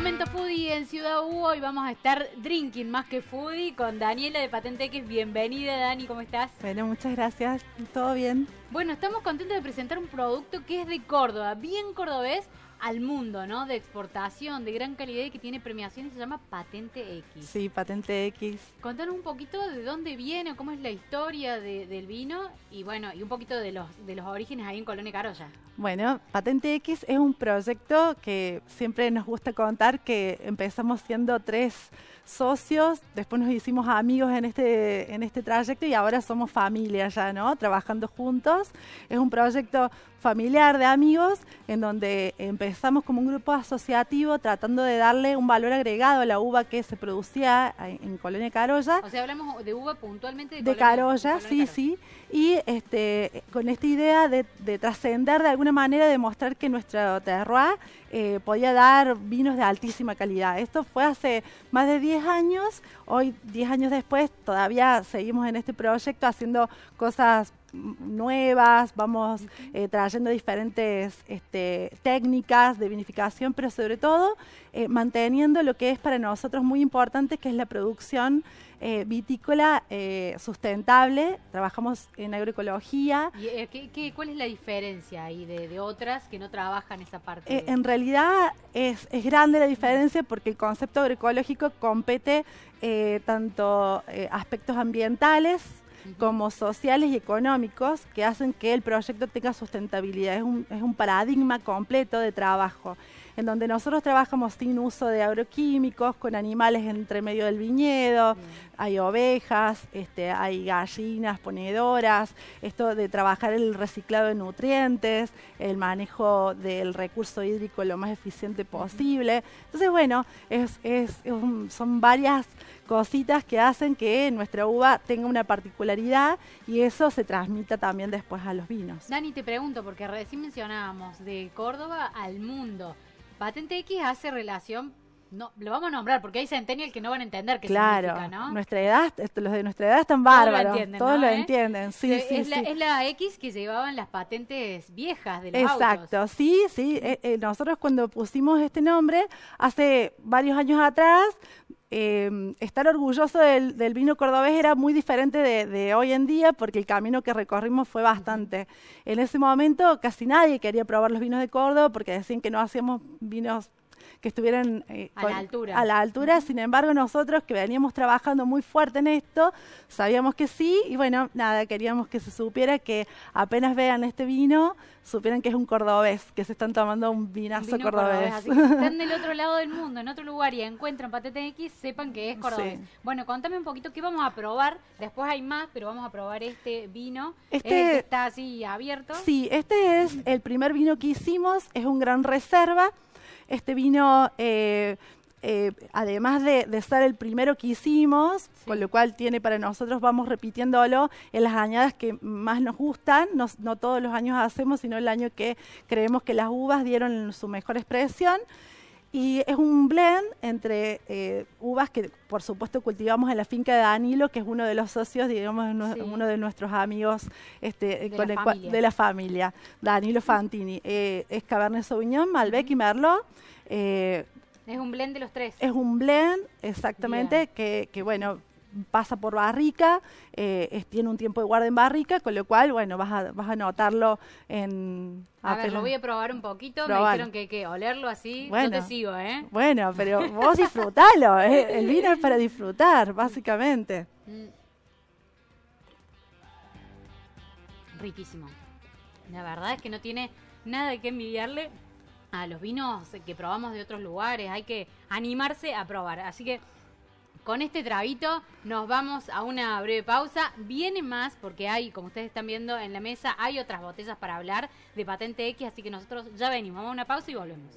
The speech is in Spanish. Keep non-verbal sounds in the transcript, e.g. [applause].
Momento Foodie en Ciudad U. Hoy vamos a estar drinking más que foodie con Daniela de Patente Bienvenida, Dani, ¿cómo estás? Bueno, muchas gracias. ¿Todo bien? Bueno, estamos contentos de presentar un producto que es de Córdoba, bien cordobés, al mundo, ¿no? De exportación, de gran calidad y que tiene premiación y se llama Patente X. Sí, Patente X. Contanos un poquito de dónde viene, cómo es la historia del vino y bueno, y un poquito de los, de los orígenes ahí en Colonia Carolla. Bueno, Patente X es un proyecto que siempre nos gusta contar que empezamos siendo tres socios, después nos hicimos amigos en este, en este trayecto y ahora somos familia ya, ¿no? Trabajando juntos. Es un proyecto familiar de amigos en donde empezamos Estamos como un grupo asociativo tratando de darle un valor agregado a la uva que se producía en Colonia Carolla. O sea, hablamos de uva puntualmente de, de Carolla, sí, sí. Y este, con esta idea de, trascender de alguna manera, de mostrar que nuestro terroir eh, podía dar vinos de altísima calidad. Esto fue hace más de 10 años. Hoy, 10 años después, todavía seguimos en este proyecto haciendo cosas nuevas, vamos eh, trayendo diferentes este, técnicas de vinificación, pero sobre todo eh, manteniendo lo que es para nosotros muy importante, que es la producción eh, vitícola sustentable. Trabajamos en agroecología. ¿Y, cuál es la diferencia ahí de, otras que no trabajan esa parte? en realidad es, grande la diferencia porque el concepto agroecológico compete tanto aspectos ambientales como sociales y económicos que hacen que el proyecto tenga sustentabilidad. Es un, paradigma completo de trabajo, en donde nosotros trabajamos sin uso de agroquímicos, con animales entre medio del viñedo, hay ovejas, este, hay gallinas ponedoras, esto de trabajar el reciclado de nutrientes, el manejo del recurso hídrico lo más eficiente posible. Entonces, bueno, es, son varias cositas que hacen que nuestra uva tenga una particularidad y eso se transmita también después a los vinos. Dani, te pregunto, porque recién mencionábamos de Córdoba al mundo. Patente X hace relación no, lo vamos a nombrar porque hay el que no van a entender qué claro, significa, ¿no? Nuestra edad, los de nuestra edad están bárbaros. Todos lo eh? entienden, eh, Sí, es, La, X que llevaban las patentes viejas de los Exacto, sí, sí. Eh, nosotros cuando pusimos este nombre, hace varios años atrás, Em, estar orgulloso del, vino cordobés era muy diferente de, de, hoy en día porque el camino que recorrimos fue bastante. En ese momento casi nadie quería probar los vinos de Córdoba porque decían que no hacíamos vinos que estuvieran eh, a, la altura. Sin embargo, nosotros que veníamos trabajando muy fuerte en esto, sabíamos que sí y bueno, nada, queríamos que se supiera que apenas vean este vino, supieran que es un cordobés, que se están tomando un vinazo cordobés. están del [laughs] otro lado del mundo, en otro lugar y encuentran Patete X, sepan que es cordobés. Bueno, contame un poquito qué vamos a probar. Después hay más, pero vamos a probar este vino. Eh, este está así abierto. Sí, este es el primer vino que hicimos, es un gran reserva. Este vino, eh, eh, además de, ser el primero que hicimos, con lo cual tiene para nosotros, vamos repitiéndolo en las añadas que más nos gustan, no todos los años hacemos, sino el año que creemos que las uvas dieron su mejor expresión. Y es un blend entre eh, uvas que, por supuesto, cultivamos en la finca de Danilo, que es uno de los socios, digamos, uno de nuestros amigos este, de, la familia, Danilo Fantini. Eh, es Cabernet Sauvignon, Malbec y Merlot. Eh, es un blend de los tres. Es un blend, exactamente, que, bueno, pasa por barrica, eh, tiene un tiempo de guarda en barrica, con lo cual, bueno, vas a, vas a notarlo en... A, ver, lo voy a probar un poquito, me dijeron que, que olerlo así, bueno, te sigo, ¿eh? Bueno, pero vos disfrutalo, [laughs] eh, el vino es para disfrutar, básicamente. Mm. Riquísimo. La verdad es que no tiene nada que envidiarle a los vinos que probamos de otros lugares, hay que animarse a probar, así que con este trabito nos vamos a una breve pausa. Viene más porque hay, como ustedes están viendo en la mesa, hay otras botellas para hablar de patente X, así que nosotros ya venimos. Vamos a una pausa y volvemos.